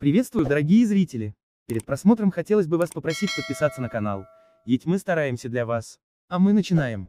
Приветствую, дорогие зрители! Перед просмотром хотелось бы вас попросить подписаться на канал, ведь мы стараемся для вас. А мы начинаем.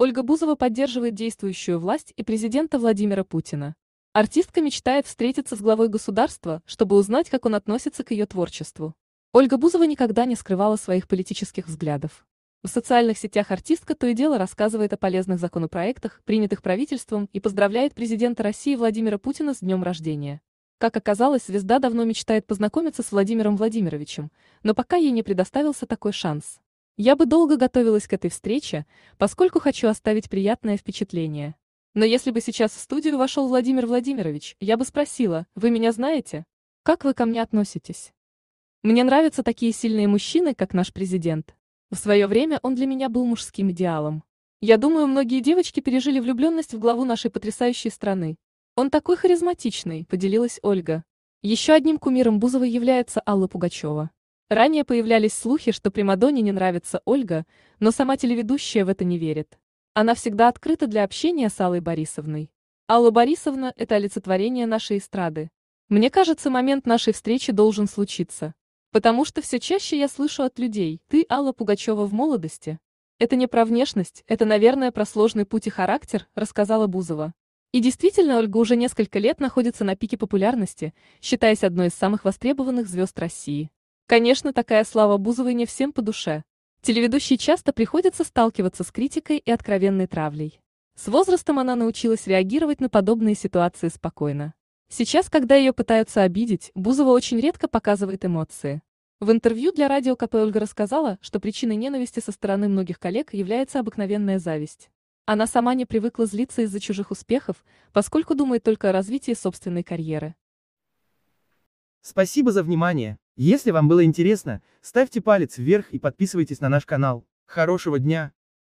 Ольга Бузова поддерживает действующую власть и президента Владимира Путина. Артистка мечтает встретиться с главой государства, чтобы узнать, как он относится к ее творчеству. Ольга Бузова никогда не скрывала своих политических взглядов. В социальных сетях артистка то и дело рассказывает о полезных законопроектах, принятых правительством, и поздравляет президента России Владимира Путина с днем рождения. Как оказалось, звезда давно мечтает познакомиться с Владимиром Владимировичем, но пока ей не предоставился такой шанс. Я бы долго готовилась к этой встрече, поскольку хочу оставить приятное впечатление. Но если бы сейчас в студию вошел Владимир Владимирович, я бы спросила, вы меня знаете? Как вы ко мне относитесь? Мне нравятся такие сильные мужчины, как наш президент. В свое время он для меня был мужским идеалом. Я думаю, многие девочки пережили влюбленность в главу нашей потрясающей страны. «Он такой харизматичный», — поделилась Ольга. Еще одним кумиром Бузовой является Алла Пугачева. Ранее появлялись слухи, что Примадоне не нравится Ольга, но сама телеведущая в это не верит. Она всегда открыта для общения с Аллой Борисовной. Алла Борисовна – это олицетворение нашей эстрады. Мне кажется, момент нашей встречи должен случиться. Потому что все чаще я слышу от людей «ты, Алла Пугачева, в молодости». Это не про внешность, это, наверное, про сложный путь и характер, рассказала Бузова. И действительно, Ольга уже несколько лет находится на пике популярности, считаясь одной из самых востребованных звезд России. Конечно, такая слава Бузовой не всем по душе. Телеведущей часто приходится сталкиваться с критикой и откровенной травлей. С возрастом она научилась реагировать на подобные ситуации спокойно. Сейчас, когда ее пытаются обидеть, Бузова очень редко показывает эмоции. В интервью для радио КП Ольга рассказала, что причиной ненависти со стороны многих коллег является обыкновенная зависть. Она сама не привыкла злиться из-за чужих успехов, поскольку думает только о развитии собственной карьеры. Спасибо за внимание. Если вам было интересно, ставьте палец вверх и подписывайтесь на наш канал. Хорошего дня!